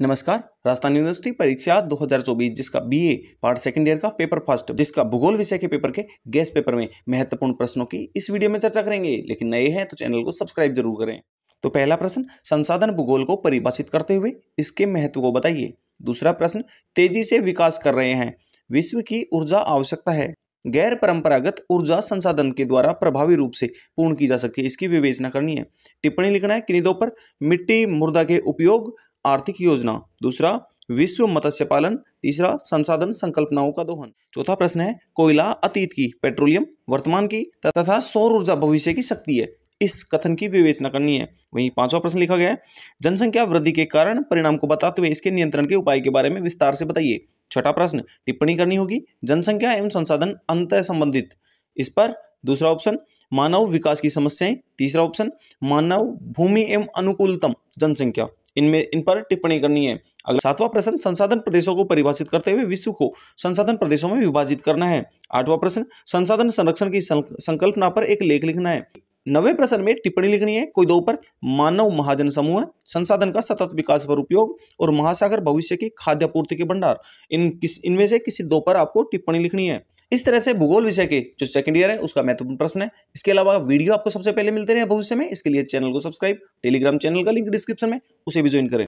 नमस्कार राजस्थान यूनिवर्सिटी परीक्षा 2024 जिसका बीए पार्ट सेकंड ईयर का पेपर फर्स्ट जिसका भूगोल विषय के पेपर के गैस पेपर में महत्वपूर्ण प्रश्नों की इस वीडियो में चर्चा करेंगे लेकिन नए हैं तो चैनल को सब्सक्राइब जरूर करें तो पहला प्रश्न संसाधन भूगोल को परिभाषित करते हुए इसके महत्व को बताइए दूसरा प्रश्न तेजी से विकास कर रहे हैं विश्व की ऊर्जा आवश्यकता है गैर परंपरागत ऊर्जा संसाधन के द्वारा प्रभावी रूप से पूर्ण की जा सकती है इसकी विवेचना करनी है टिप्पणी लिखना है किन्हीं दो पर मिट्टी मुर्दा के उपयोग आर्थिक योजना दूसरा विश्व मत्स्य पालन तीसरा संसाधन संकल्पनाओं का दोहन चौथा प्रश्न है कोयला अतीत की पेट्रोलियम वर्तमान की तथा सौर ऊर्जा भविष्य की शक्ति है इस कथन की विवेचना करनी है वहीं पांचवा प्रश्न लिखा गया है जनसंख्या वृद्धि के कारण परिणाम को बताते हुए इसके नियंत्रण के उपाय के बारे में विस्तार से बताइए छठा प्रश्न टिप्पणी करनी होगी जनसंख्या एवं संसाधन अंत संबंधित इस पर दूसरा ऑप्शन मानव विकास की समस्याएं तीसरा ऑप्शन मानव भूमि एवं अनुकूलतम जनसंख्या इनमें इन पर टिप्पणी करनी है अगला सातवा प्रश्न संसाधन प्रदेशों को परिभाषित करते हुए विश्व को संसाधन प्रदेशों में विभाजित करना है आठवा प्रश्न संसाधन संरक्षण की संकल्पना पर एक लेख लिखना है नवे प्रश्न में टिप्पणी लिखनी है कोई दो पर मानव महाजन समूह संसाधन का सतत विकास पर उपयोग और महासागर भविष्य की खाद्य पूर्ति के भंडार इन किस इनमें से किसी दो पर आपको टिप्पणी लिखनी है इस तरह से भूगोल विषय के जो सेकंड ईयर है उसका महत्वपूर्ण प्रश्न है इसके अलावा वीडियो आपको सबसे पहले मिलते रहे भविष्य में इसके लिए चैनल को सब्सक्राइब टेलीग्राम चैनल का लिंक डिस्क्रिप्शन में उसे भी ज्वाइन करें